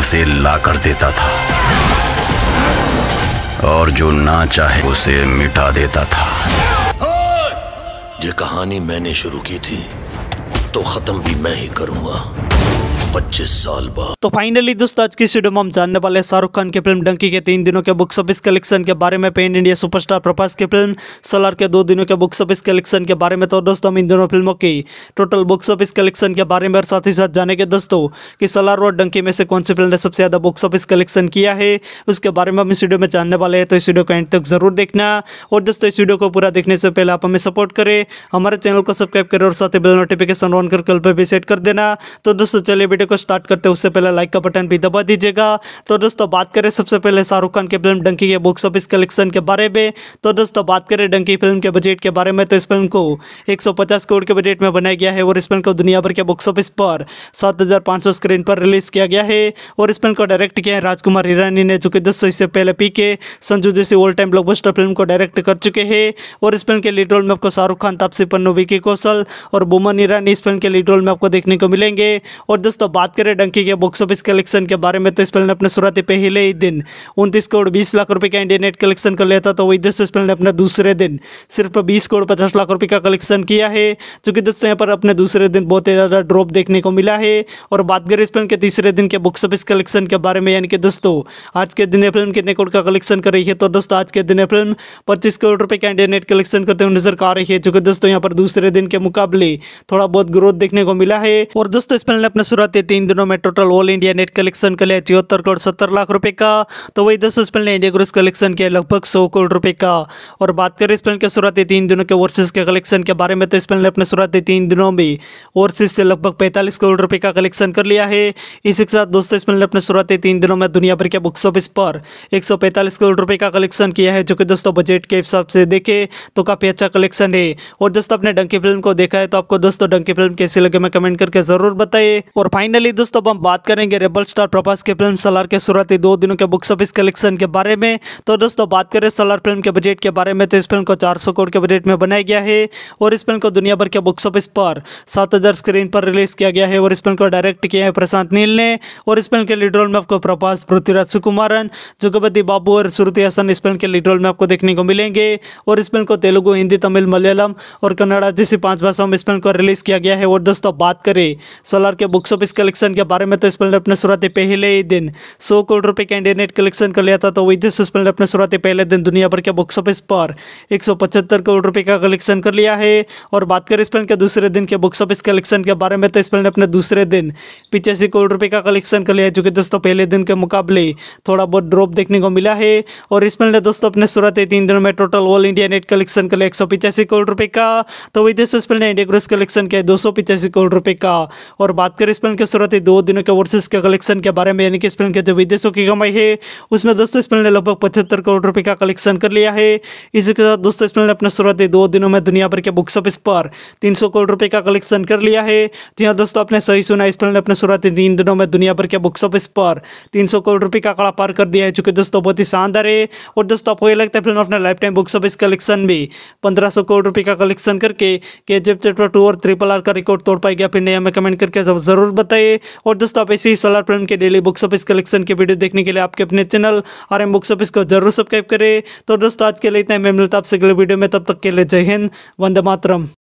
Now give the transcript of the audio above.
उसे ला कर देता था और जो ना चाहे उसे मिटा देता था ये कहानी मैंने शुरू की थी तो खत्म भी मैं ही करूंगा पच्चीस साल बाद तो फाइनली दोस्तों आज की वीडियो में हम जानने वाले शाहरुख खान की फिल्म डंकी के तीन दिनों के बुक्स ऑफिस कलेक्शन के बारे में पेन इंडिया सुपरस्टार प्रभास की फिल्म सलार के दो दिनों के बुक्स ऑफिस कलेक्शन के बारे में तो दोस्तों हम इन दोनों फिल्मों की टोटल बुक्स ऑफिस कलेक्शन के बारे में और साथ ही साथ जानेंगे दोस्तों कि सलार और डंकी में से कौन सी फिल्म ने सबसे ज़्यादा बुक्स ऑफिस कलेक्शन किया है उसके बारे में हम इस वीडियो में जानने वाले हैं तो इस वीडियो को एंड तक जरूर देखना और दोस्तों इस वीडियो को पूरा देखने से पहले आप हमें सपोर्ट करें हमारे चैनल को सब्सक्राइब करें और साथ ही बेल नोटिफिकेशन ऑन कर कल पर भी सेट कर देना तो दोस्तों चलिए वीडियो को स्टार्ट करते हैं उससे पहले लाइक का बटन भी दबा दीजिएगा तो दोस्तों बात करें सबसे पहले शाहरुख खान के फिल्म डंकी के बॉक्स ऑफिस कलेक्शन के बारे में तो दोस्तों बात करें डंकी फिल्म के बजट के बारे में तो इस फिल्म को एक करोड़ के बजट में बनाया गया है और इस फिल्म को दुनिया भर के बॉक्स ऑफिस पर सात स्क्रीन पर रिलीज़ किया गया है और इस फिल्म को डायरेक्ट किया है राजकुमार ईरानी ने जो कि दोस्तों इससे पहले पी के संजू जैसी ओल्ड टाइम ब्लॉकबस्टर फिल्म को डायरेक्ट कर चुके हैं और इस फिल्म के लीड रोल में आपको शाहरुख खान तापसी पन्नू विकी कौशल और बुमन ईरानी इस फिल्म के लीड रोल में आपको देखने को मिलेंगे और दोस्तों अब बात करें डंकी के बॉक्स ऑफिस कलेक्शन के बारे में तो इस फिल्म ने अपने शुरुआती पहले ही दिन उनतीस करोड़ बीस लाख रुपए का इंडियन नेट कलेक्शन कर लिया था तो वही दोस्तों इस फिल्म ने अपने दूसरे दिन सिर्फ बीस करोड़ पचास लाख रुपए का कलेक्शन किया है जो कि दोस्तों यहाँ पर अपने दूसरे दिन बहुत ही ज़्यादा ड्रॉप देखने को मिला है और बात करें इस फिल्म के तीसरे दिन के बॉक्स ऑफिस कलेक्शन के बारे में यानी कि दोस्तों आज के दिन फिल्म कितने करोड़ का कलेक्शन कर रही है तो दोस्तों आज के दिन फिल्म पच्चीस करोड़ रुपये का इंडियन नेट कलेक्शन करते हुए नजर आ रही है जो कि दोस्तों यहाँ पर दूसरे दिन के मुकाबले थोड़ा बहुत ग्रोथ देखने को मिला है और दोस्तों इस फिल्म ने अपने शुरुआती बीते तीन दिनों में total all India net collection का लिया चौहत्तर करोड़ सत्तर लाख रुपए का तो वही दस स्पेल ने इंडिया ग्रोस कलेक्शन किया लगभग सौ करोड़ रुपए का और बात करें स्पेल के शुरुआती तीन दिनों के ओवरसीज के कलेक्शन के बारे में तो स्पेल ने अपने शुरुआती तीन दिनों में ओवरसीज से लगभग पैंतालीस करोड़ रुपये का कलेक्शन कर लिया है इसी के साथ दोस्तों स्पेल ने अपने शुरुआती तीन दिनों में दुनिया भर के बुक्स ऑफिस पर एक करोड़ रुपये का कलेक्शन किया है जो कि दोस्तों बजट के हिसाब से देखे तो काफ़ी अच्छा कलेक्शन है और दोस्तों अपने डंकी फिल्म को देखा है तो आपको दोस्तों डंकी फिल्म कैसे लगे मैं कमेंट करके जरूर बताए और फाइनल फाइनली दोस्तों अब हम बात करेंगे रेबल स्टार प्रभास के फिल्म सलार के शुरुआती दो दिनों के बुक्स ऑफिस कलेक्शन के बारे में तो दोस्तों बात करें सलार फिल्म के बजट के बारे में तो इस फिल्म को 400 करोड़ के बजट में बनाया गया है और इस फिल्म को दुनिया भर के बुक्स ऑफिस पर सात स्क्रीन पर रिलीज़ किया गया है और इस फिल्म को डायरेक्ट किया है प्रशांत नील ने और इस फिल्म के लीड रोल में आपको प्रभास पृथ्वीराज सुकुमारन जुगपति बाबू और श्रुति हसन इस फिल्म के लीड रोल में आपको देखने को मिलेंगे और इस फिल्म को तेलुगु हिंदी तमिल मलयालम और कन्नड़ा जैसी पाँच भाषाओं में इस फिल्म को रिलीज़ किया गया है और दोस्तों बात करें सलार के बुक्स ऑफिस कलेक्शन के बारे में तो स्प्लेंडर अपने शुरुआत पहले ही दिन सौ करोड़ रुपए का इंटरनेट कलेक्शन कर लिया था तो विदेश स्प्लेंडर अपने शुरुआत पहले दिन दुनिया भर के बॉक्स ऑफिस पर एक करोड़ रुपए का कलेक्शन कर लिया है और बात करें स्प्लेंडर के दूसरे दिन के बॉक्स ऑफिस कलेक्शन के बारे में तो स्प्लेंडर अपने दूसरे दिन पिचासी करोड़ रुपये का कलेक्शन कर लिया है जो कि दोस्तों पहले दिन के मुकाबले थोड़ा बहुत ड्रॉप देखने को मिला है और ने दोस्तों अपने शुरुआत तीन दिनों में total all India net collection कर लिया एक करोड़ रुपये का तो विदेश ने इंडिया ग्रोस कलेक्शन किया दो सौ करोड़ रुपए का और बात करें स्प्लेंडर के सूरत दो दिनों के ओवरसीज के कलेक्शन के बारे में यानी कि इस फिल्म के जो विदेशों की कमाई है उसमें दोस्तों इस फिल्म ने लगभग पचहत्तर करोड़ रुपये का कलेक्शन कर लिया है इसी के साथ दोस्तों इस फिल्म ने अपने सूरत दो दिनों में दुनिया भर के बुक्स ऑफिस पर तीन करोड़ रुपये का कलेक्शन कर लिया है जी हाँ दोस्तों आपने सही सुना इस फिल्म ने अपने सूरत तीन दिनों में दुनिया भर के बुक्स ऑफिस पर तीन करोड़ रुपये का कड़ा पार कर दिया है चूंकि दोस्तों बहुत ही शानदार है और दोस्तों आपको ये लगता है फिल्म अपने lifetime box office collection भी पंद्रह करोड़ रुपये का कलेक्शन करके के जब चैप्टर टू और ट्रिपल आर का रिकॉर्ड तोड़ पाएगी फिर नया में कमेंट करके जरूर बता बताइए और दोस्तों आप ऐसी सोलर प्लान के डेली बुक्स ऑफिस कलेक्शन के वीडियो देखने के लिए आपके अपने channel R M box office को जरूर सब्सक्राइब करें तो दोस्तों आज के लिए इतना मैं मिलता आपसे अगले वीडियो में तब तक के लिए जय हिंद वंदे मातरम